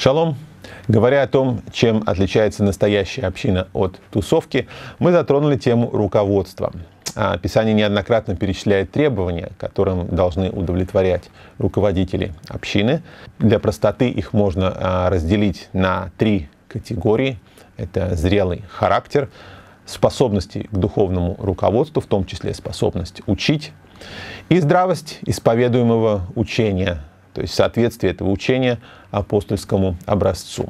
Шалом! Говоря о том, чем отличается настоящая община от тусовки, мы затронули тему руководства. А, Писание неоднократно перечисляет требования, которым должны удовлетворять руководители общины. Для простоты их можно а, разделить на три категории. Это зрелый характер, способности к духовному руководству, в том числе способность учить, и здравость исповедуемого учения – то есть соответствие этого учения апостольскому образцу.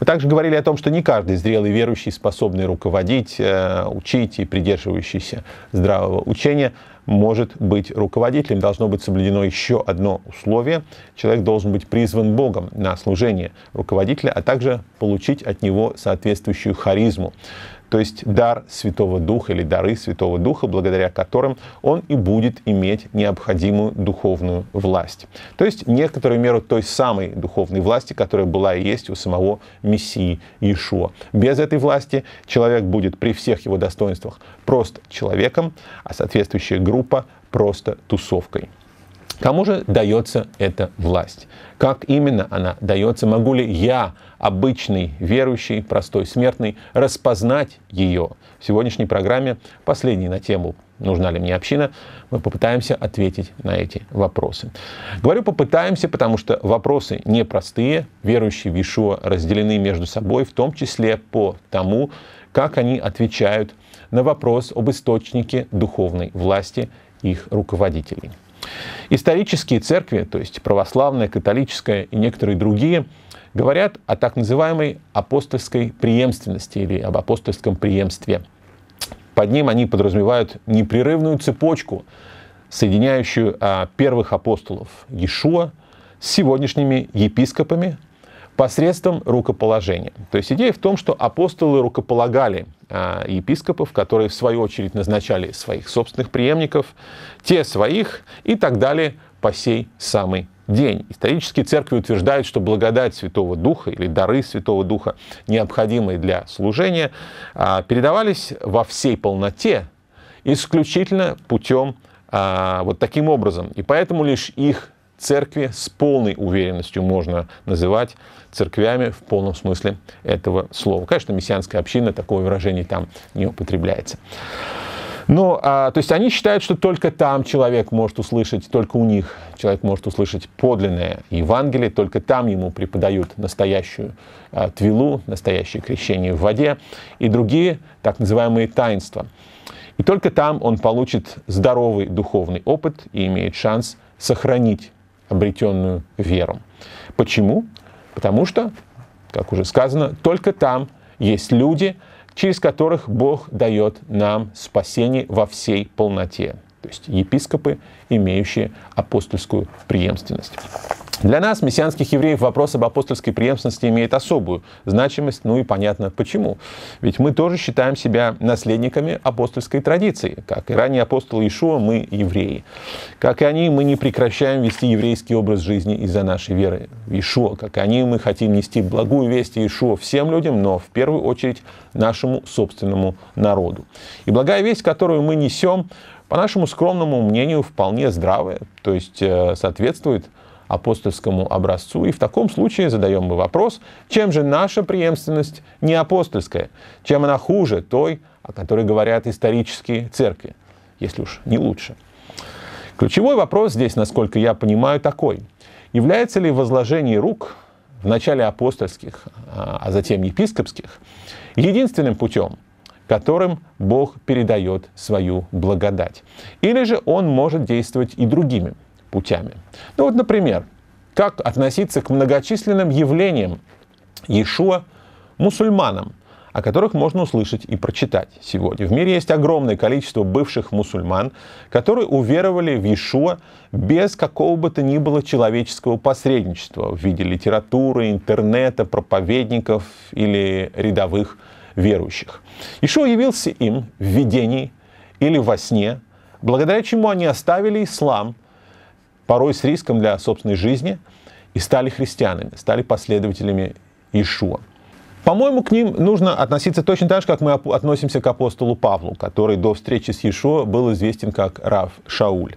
Мы также говорили о том, что не каждый зрелый верующий, способный руководить, э, учить и придерживающийся здравого учения, может быть руководителем. Должно быть соблюдено еще одно условие. Человек должен быть призван Богом на служение руководителя, а также получить от него соответствующую харизму то есть дар Святого Духа или дары Святого Духа, благодаря которым он и будет иметь необходимую духовную власть. То есть некоторую меру той самой духовной власти, которая была и есть у самого Мессии Иешуа. Без этой власти человек будет при всех его достоинствах просто человеком, а соответствующая группа просто тусовкой. Кому же дается эта власть? Как именно она дается? Могу ли я, обычный, верующий, простой, смертный, распознать ее? В сегодняшней программе, последней на тему нужна ли мне община, мы попытаемся ответить на эти вопросы. Говорю попытаемся, потому что вопросы непростые, верующие в Ишуа разделены между собой, в том числе по тому, как они отвечают на вопрос об источнике духовной власти их руководителей. Исторические церкви, то есть православная, католическая и некоторые другие, говорят о так называемой апостольской преемственности или об апостольском преемстве. Под ним они подразумевают непрерывную цепочку, соединяющую а, первых апостолов Иешуа с сегодняшними епископами, посредством рукоположения. То есть идея в том, что апостолы рукополагали э, епископов, которые в свою очередь назначали своих собственных преемников, те своих и так далее по сей самый день. Исторические церкви утверждают, что благодать Святого Духа или дары Святого Духа, необходимые для служения, э, передавались во всей полноте исключительно путем а, вот таким образом. И поэтому лишь их церкви с полной уверенностью можно называть церквями в полном смысле этого слова. Конечно, мессианская община, такое выражение там не употребляется. Но, а, то есть они считают, что только там человек может услышать, только у них человек может услышать подлинное Евангелие, только там ему преподают настоящую а, твилу, настоящее крещение в воде и другие так называемые таинства. И только там он получит здоровый духовный опыт и имеет шанс сохранить обретенную веру. Почему? Потому что, как уже сказано, только там есть люди, через которых Бог дает нам спасение во всей полноте. То есть епископы, имеющие апостольскую преемственность. Для нас, мессианских евреев, вопрос об апостольской преемственности имеет особую значимость, ну и понятно почему. Ведь мы тоже считаем себя наследниками апостольской традиции. Как и ранее апостол Иешуа, мы евреи. Как и они, мы не прекращаем вести еврейский образ жизни из-за нашей веры в Иешуа. Как и они, мы хотим нести благую весть Иешуа всем людям, но в первую очередь нашему собственному народу. И благая весть, которую мы несем, по нашему скромному мнению, вполне здравая, то есть э, соответствует апостольскому образцу. И в таком случае задаем мы вопрос, чем же наша преемственность не апостольская, чем она хуже той, о которой говорят исторические церкви, если уж не лучше. Ключевой вопрос здесь, насколько я понимаю, такой. Является ли возложение рук в начале апостольских, а, а затем епископских, единственным путем, которым Бог передает свою благодать. Или же он может действовать и другими путями. Ну вот, например, как относиться к многочисленным явлениям Иешуа мусульманам, о которых можно услышать и прочитать сегодня. В мире есть огромное количество бывших мусульман, которые уверовали в Иешуа без какого бы то ни было человеческого посредничества в виде литературы, интернета, проповедников или рядовых верующих. Иешуа явился им в видении или во сне, благодаря чему они оставили ислам порой с риском для собственной жизни, и стали христианами, стали последователями Иешуа. По-моему, к ним нужно относиться точно так же, как мы относимся к апостолу Павлу, который до встречи с Иешуа был известен как Рав Шауль.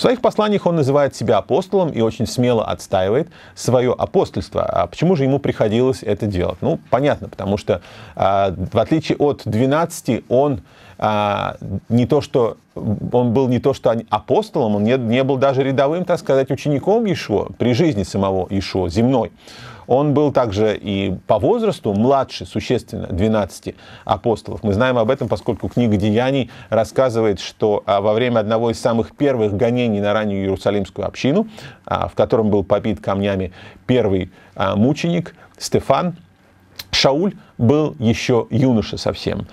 В своих посланиях он называет себя апостолом и очень смело отстаивает свое апостольство. А почему же ему приходилось это делать? Ну, понятно, потому что а, в отличие от 12, он а, не то что он был не то что апостолом, он не, не был даже рядовым, так сказать, учеником Ишуа, при жизни самого Ишуа, земной. Он был также и по возрасту младше существенно 12 апостолов. Мы знаем об этом, поскольку книга Деяний рассказывает, что а, во время одного из самых первых гонений на раннюю Иерусалимскую общину, а, в котором был побит камнями первый а, мученик Стефан, Шауль был еще юноша совсем.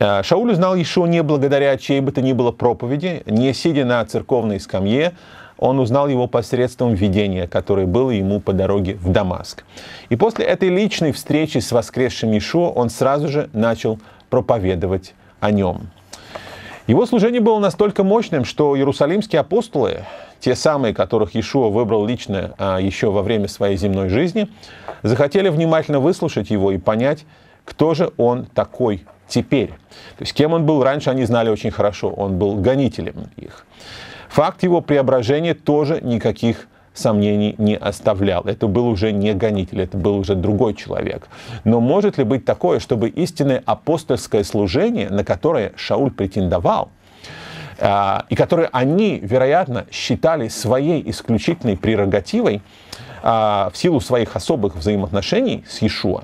Э, Шауль узнал еще не благодаря чьей бы то ни было проповеди, не сидя на церковной скамье, он узнал его посредством видения, которое было ему по дороге в Дамаск. И после этой личной встречи с воскресшим Ишуа он сразу же начал проповедовать о нем. Его служение было настолько мощным, что иерусалимские апостолы, те самые, которых Иешуа выбрал лично а, еще во время своей земной жизни, захотели внимательно выслушать его и понять, кто же он такой теперь. То есть кем он был раньше, они знали очень хорошо, он был гонителем их. Факт его преображения тоже никаких сомнений не оставлял. Это был уже не гонитель, это был уже другой человек. Но может ли быть такое, чтобы истинное апостольское служение, на которое Шауль претендовал, а, и которые они, вероятно, считали своей исключительной прерогативой а, в силу своих особых взаимоотношений с Иешуа,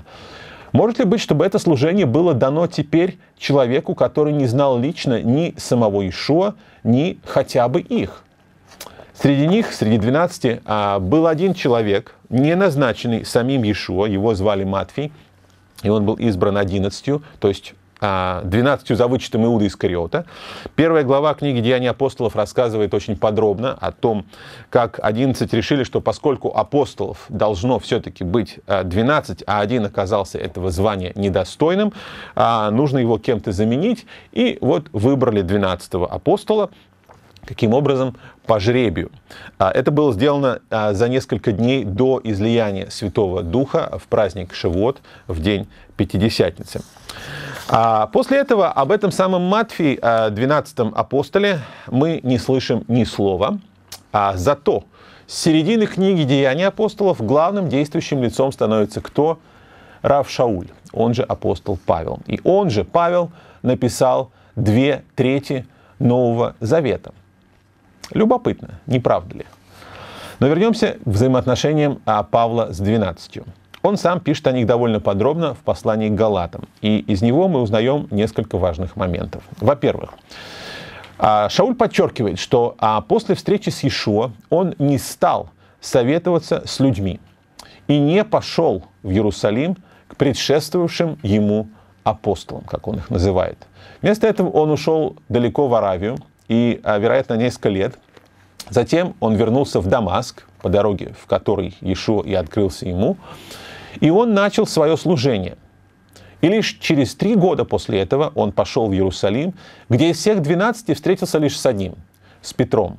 может ли быть, чтобы это служение было дано теперь человеку, который не знал лично ни самого Ишуа, ни хотя бы их? Среди них, среди 12, а, был один человек, не назначенный самим Иешуа, его звали Матфий, и он был избран одиннадцатью, то есть 12 за вычетом Иуда Искариота. Первая глава книги «Деяния апостолов» рассказывает очень подробно о том, как 11 решили, что поскольку апостолов должно все-таки быть 12, а, а один оказался этого звания недостойным, а, нужно его кем-то заменить. И вот выбрали 12 апостола, Каким образом? По жребию. А, это было сделано а, за несколько дней до излияния Святого Духа в праздник Шивот, в день Пятидесятницы. А, после этого об этом самом Матфии, 12 апостоле, мы не слышим ни слова. Зато с середины книги «Деяния апостолов» главным действующим лицом становится кто? Рав Шауль, он же апостол Павел. И он же, Павел, написал две трети Нового Завета – Любопытно, не правда ли? Но вернемся к взаимоотношениям а. Павла с 12. Он сам пишет о них довольно подробно в послании к Галатам, и из него мы узнаем несколько важных моментов. Во-первых, а. Шауль подчеркивает, что а после встречи с Ишуа он не стал советоваться с людьми и не пошел в Иерусалим к предшествовавшим ему апостолам, как он их называет. Вместо этого он ушел далеко в Аравию, и, а, вероятно, несколько лет. Затем он вернулся в Дамаск, по дороге, в которой Иешуа и открылся ему, и он начал свое служение. И лишь через три года после этого он пошел в Иерусалим, где из всех двенадцати встретился лишь с одним, с Петром.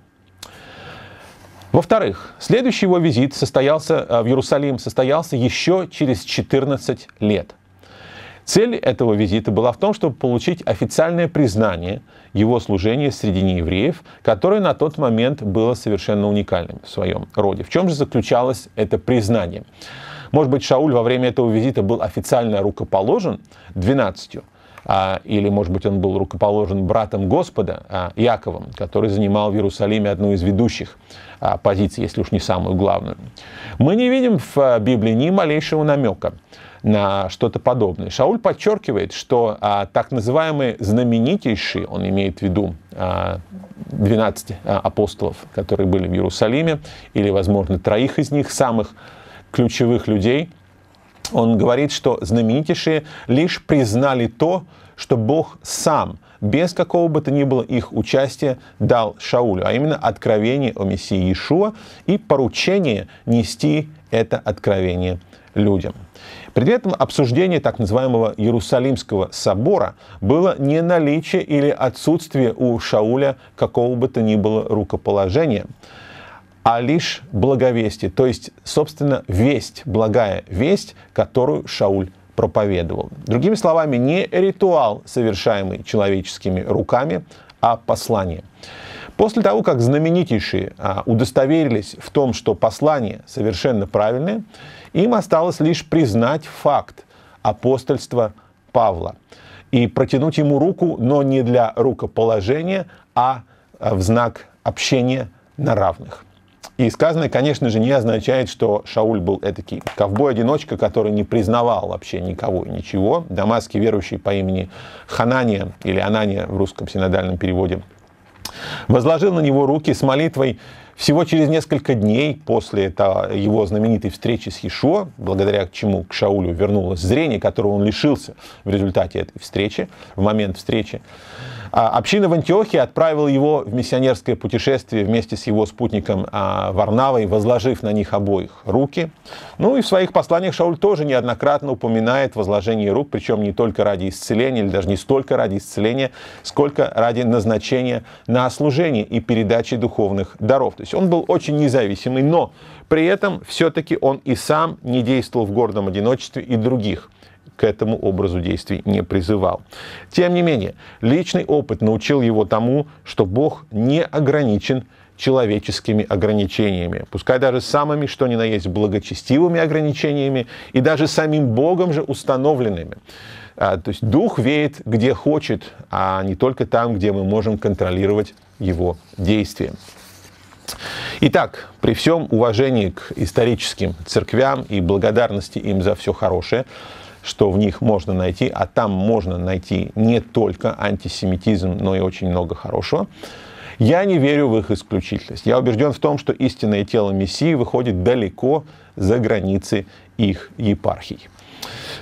Во-вторых, следующий его визит состоялся а, в Иерусалим состоялся еще через 14 лет. Цель этого визита была в том, чтобы получить официальное признание его служения среди неевреев, которое на тот момент было совершенно уникальным в своем роде. В чем же заключалось это признание? Может быть, Шауль во время этого визита был официально рукоположен 12 а, или, может быть, он был рукоположен братом Господа, а, Яковом, который занимал в Иерусалиме одну из ведущих а, позиций, если уж не самую главную. Мы не видим в а, Библии ни малейшего намека на что-то подобное. Шауль подчеркивает, что а, так называемые знаменитейшие, он имеет в виду а, 12 а, апостолов, которые были в Иерусалиме, или, возможно, троих из них, самых ключевых людей, он говорит, что знаменитейшие лишь признали то, что Бог сам, без какого бы то ни было их участия, дал Шаулю, а именно откровение о Мессии Иешуа и поручение нести это откровение людям. Предметом обсуждения так называемого Иерусалимского собора было не наличие или отсутствие у Шауля какого бы то ни было рукоположения, а лишь благовестие, то есть, собственно, весть, благая весть, которую Шауль проповедовал. Другими словами, не ритуал, совершаемый человеческими руками, а послание. После того, как знаменитейшие а, удостоверились в том, что послание совершенно правильное, им осталось лишь признать факт апостольства Павла и протянуть ему руку, но не для рукоположения, а э, в знак общения на равных. И сказанное, конечно же, не означает, что Шауль был этакий ковбой-одиночка, который не признавал вообще никого и ничего. Дамасский верующий по имени Ханания, или Анания в русском синодальном переводе, возложил на него руки с молитвой всего через несколько дней после этого, его знаменитой встречи с Ешо, благодаря чему к Шаулю вернулось зрение, которого он лишился в результате этой встречи, в момент встречи, а, община в Антиохии отправила его в миссионерское путешествие вместе с его спутником а, Варнавой, возложив на них обоих руки. Ну и в своих посланиях Шауль тоже неоднократно упоминает возложение рук, причем не только ради исцеления, или даже не столько ради исцеления, сколько ради назначения на служение и передачи духовных даров. То есть он был очень независимый, но при этом все-таки он и сам не действовал в гордом одиночестве и других – к этому образу действий не призывал. Тем не менее, личный опыт научил его тому, что Бог не ограничен человеческими ограничениями, пускай даже самыми, что ни на есть, благочестивыми ограничениями и даже самим Богом же установленными. А, то есть дух веет где хочет, а не только там, где мы можем контролировать его действия. Итак, при всем уважении к историческим церквям и благодарности им за все хорошее, что в них можно найти, а там можно найти не только антисемитизм, но и очень много хорошего. Я не верю в их исключительность. Я убежден в том, что истинное тело Мессии выходит далеко за границы их епархий.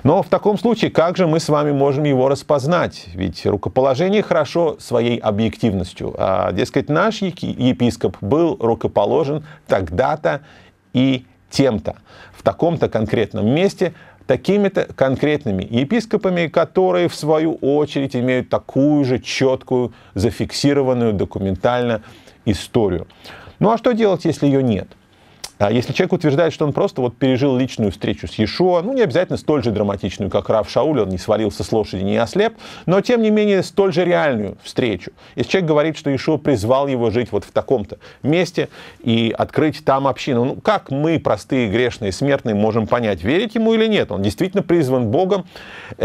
Но в таком случае, как же мы с вами можем его распознать? Ведь рукоположение хорошо своей объективностью. А, дескать, наш епископ был рукоположен тогда-то и тем-то, в таком-то конкретном месте, такими-то конкретными епископами, которые, в свою очередь, имеют такую же четкую, зафиксированную документально историю. Ну а что делать, если ее нет? А если человек утверждает, что он просто вот пережил личную встречу с Иешуа, ну, не обязательно столь же драматичную, как Рав Шауль, он не свалился с лошади, не ослеп, но, тем не менее, столь же реальную встречу. Если человек говорит, что Иешуа призвал его жить вот в таком-то месте и открыть там общину, ну, как мы, простые грешные смертные, можем понять, верить ему или нет? Он действительно призван Богом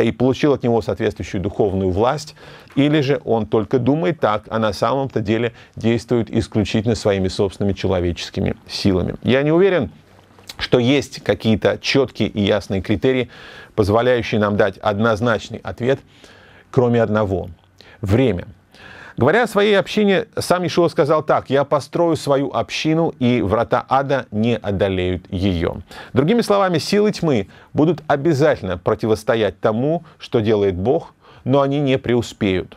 и получил от него соответствующую духовную власть, или же он только думает так, а на самом-то деле действует исключительно своими собственными человеческими силами. Я я не уверен, что есть какие-то четкие и ясные критерии, позволяющие нам дать однозначный ответ, кроме одного – время. Говоря о своей общине, сам Ишуа сказал так, «Я построю свою общину, и врата ада не одолеют ее». Другими словами, силы тьмы будут обязательно противостоять тому, что делает Бог, но они не преуспеют.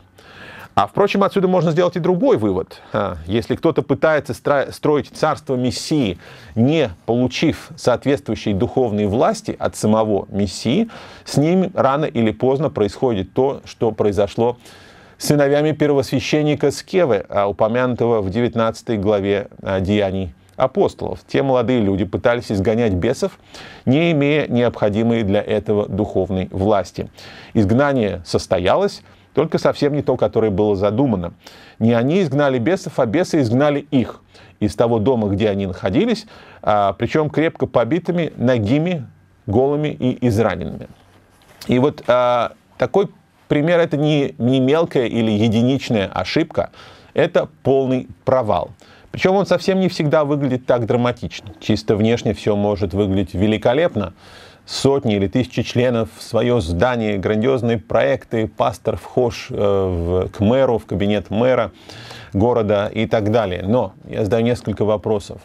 А, впрочем, отсюда можно сделать и другой вывод. А, если кто-то пытается строить царство Мессии, не получив соответствующей духовной власти от самого Мессии, с ним рано или поздно происходит то, что произошло с сыновьями первосвященника Скевы, а, упомянутого в 19 главе а, Деяний апостолов. Те молодые люди пытались изгонять бесов, не имея необходимой для этого духовной власти. Изгнание состоялось, только совсем не то, которое было задумано. Не они изгнали бесов, а бесы изгнали их из того дома, где они находились, а, причем крепко побитыми, ногими, голыми и израненными. И вот а, такой пример это не, не мелкая или единичная ошибка, это полный провал. Причем он совсем не всегда выглядит так драматично. Чисто внешне все может выглядеть великолепно, сотни или тысячи членов в свое здание, грандиозные проекты, пастор вхож э, в, к мэру, в кабинет мэра города и так далее. Но я задаю несколько вопросов.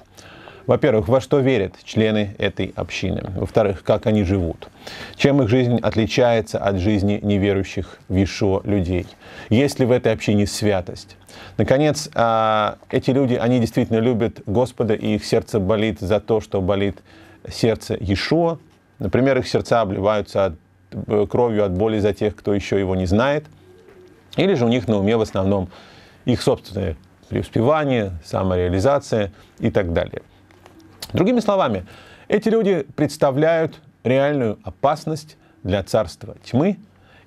Во-первых, во что верят члены этой общины? Во-вторых, как они живут? Чем их жизнь отличается от жизни неверующих в Ишо людей? Есть ли в этой общине святость? Наконец, а, эти люди, они действительно любят Господа, и их сердце болит за то, что болит сердце Ишуа, Например, их сердца обливаются от, э, кровью от боли за тех, кто еще его не знает. Или же у них на уме в основном их собственное преуспевание, самореализация и так далее. Другими словами, эти люди представляют реальную опасность для царства тьмы,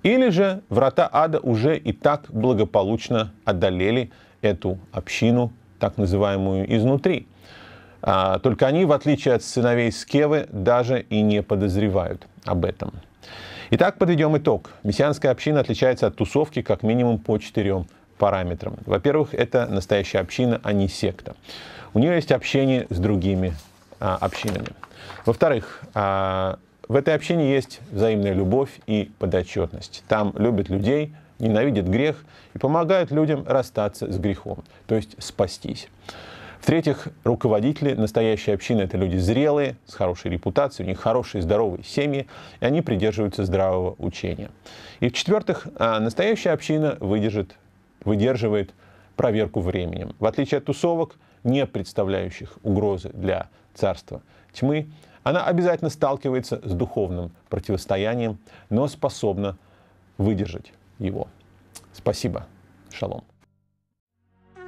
или же врата ада уже и так благополучно одолели эту общину, так называемую изнутри – а, только они, в отличие от сыновей Скевы, даже и не подозревают об этом. Итак, подведем итог. Мессианская община отличается от тусовки как минимум по четырем параметрам. Во-первых, это настоящая община, а не секта. У нее есть общение с другими а, общинами. Во-вторых, а, в этой общине есть взаимная любовь и подотчетность. Там любят людей, ненавидят грех и помогают людям расстаться с грехом, то есть спастись. В-третьих, руководители настоящей общины — это люди зрелые, с хорошей репутацией, у них хорошие, здоровые семьи, и они придерживаются здравого учения. И в-четвертых, а, настоящая община выдержит, выдерживает проверку временем. В отличие от тусовок, не представляющих угрозы для царства тьмы, она обязательно сталкивается с духовным противостоянием, но способна выдержать его. Спасибо. Шалом.